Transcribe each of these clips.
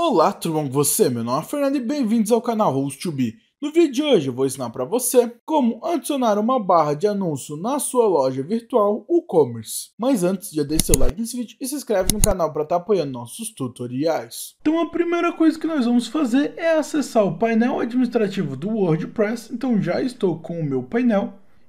Olá, tudo bom com você? Meu nome é Fernando e bem-vindos ao canal Host2B. No vídeo de hoje eu vou ensinar para você como adicionar uma barra de anúncio na sua loja virtual e-commerce. Mas antes, já deixe seu like nesse vídeo e se inscreve no canal para estar tá apoiando nossos tutoriais. Então a primeira coisa que nós vamos fazer é acessar o painel administrativo do WordPress. Então já estou com o meu painel.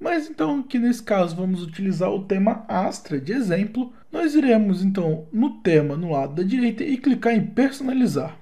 Mas então, que nesse caso vamos utilizar o tema Astra de exemplo, nós iremos então no tema no lado da direita e clicar em personalizar.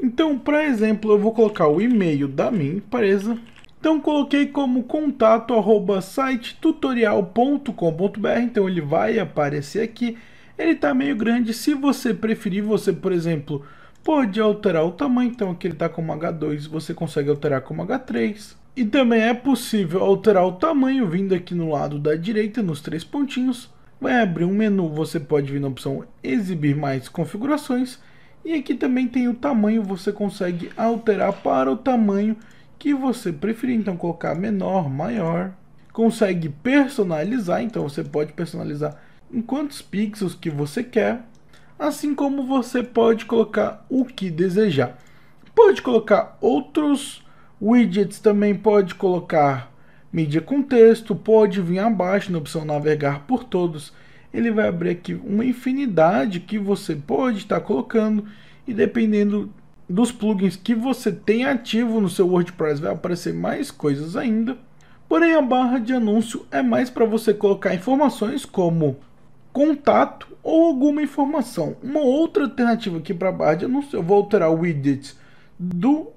Então, para exemplo, eu vou colocar o e-mail da minha empresa. Então, coloquei como contato arroba site tutorial.com.br, então ele vai aparecer aqui. Ele está meio grande, se você preferir, você, por exemplo, pode alterar o tamanho, então aqui ele está como H2, você consegue alterar como H3. E também é possível alterar o tamanho vindo aqui no lado da direita, nos três pontinhos. Vai abrir um menu, você pode vir na opção exibir mais configurações. E aqui também tem o tamanho, você consegue alterar para o tamanho que você preferir. Então colocar menor, maior. Consegue personalizar, então você pode personalizar em quantos pixels que você quer. Assim como você pode colocar o que desejar. Pode colocar outros Widgets também pode colocar mídia com texto, pode vir abaixo na opção navegar por todos. Ele vai abrir aqui uma infinidade que você pode estar colocando e dependendo dos plugins que você tem ativo no seu WordPress vai aparecer mais coisas ainda. Porém, a barra de anúncio é mais para você colocar informações como contato ou alguma informação. Uma outra alternativa aqui para a barra de anúncio, eu vou alterar o widget do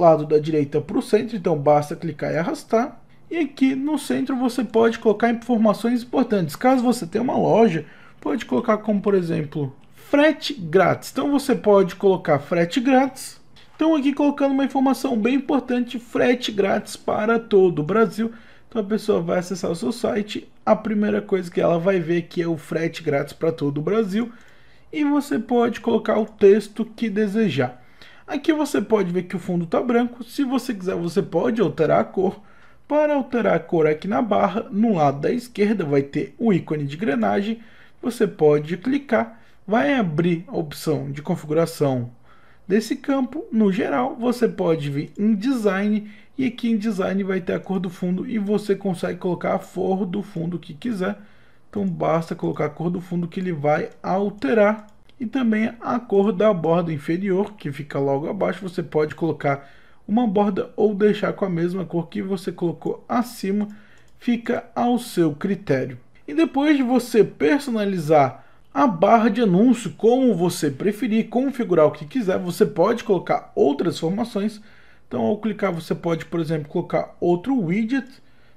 lado da direita para o centro, então basta clicar e arrastar. E aqui no centro você pode colocar informações importantes. Caso você tenha uma loja, pode colocar como, por exemplo, frete grátis. Então você pode colocar frete grátis. Então aqui colocando uma informação bem importante, frete grátis para todo o Brasil. Então a pessoa vai acessar o seu site, a primeira coisa que ela vai ver que é o frete grátis para todo o Brasil. E você pode colocar o texto que desejar. Aqui você pode ver que o fundo está branco. Se você quiser, você pode alterar a cor. Para alterar a cor aqui na barra, no lado da esquerda vai ter o ícone de engrenagem. Você pode clicar, vai abrir a opção de configuração desse campo. No geral, você pode vir em design e aqui em design vai ter a cor do fundo e você consegue colocar a cor do fundo que quiser. Então basta colocar a cor do fundo que ele vai alterar e também a cor da borda inferior, que fica logo abaixo, você pode colocar uma borda ou deixar com a mesma cor que você colocou acima, fica ao seu critério. E depois de você personalizar a barra de anúncio como você preferir, configurar o que quiser, você pode colocar outras formações. Então ao clicar você pode, por exemplo, colocar outro widget,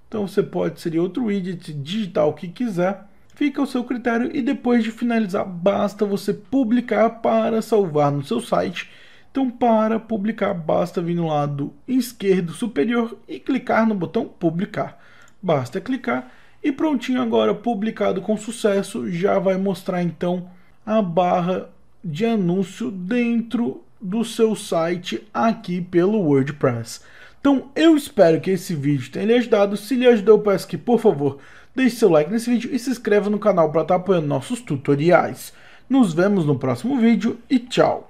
então você pode ser outro widget, digital que quiser fica ao seu critério e depois de finalizar basta você publicar para salvar no seu site. Então para publicar basta vir no lado esquerdo superior e clicar no botão publicar. Basta clicar e prontinho agora publicado com sucesso já vai mostrar então a barra de anúncio dentro do seu site aqui pelo WordPress. Então eu espero que esse vídeo tenha lhe ajudado. Se lhe ajudou, eu peço que, por favor, deixe seu like nesse vídeo e se inscreva no canal para estar tá apoiando nossos tutoriais. Nos vemos no próximo vídeo e tchau!